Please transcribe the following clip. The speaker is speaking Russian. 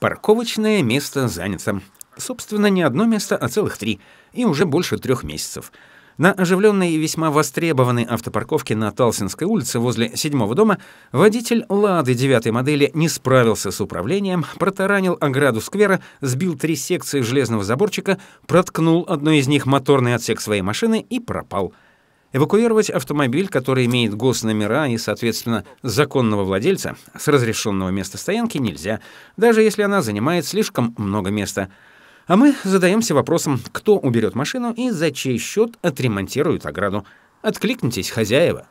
Парковочное место занято. Собственно, не одно место, а целых три, и уже больше трех месяцев. На оживленной и весьма востребованной автопарковке на Талсинской улице возле седьмого дома водитель «Лады» девятой модели не справился с управлением, протаранил ограду сквера, сбил три секции железного заборчика, проткнул одной из них моторный отсек своей машины и пропал — Эвакуировать автомобиль, который имеет госномера и, соответственно, законного владельца, с разрешенного места стоянки нельзя, даже если она занимает слишком много места. А мы задаемся вопросом, кто уберет машину и за чей счет отремонтирует ограду. Откликнитесь, хозяева.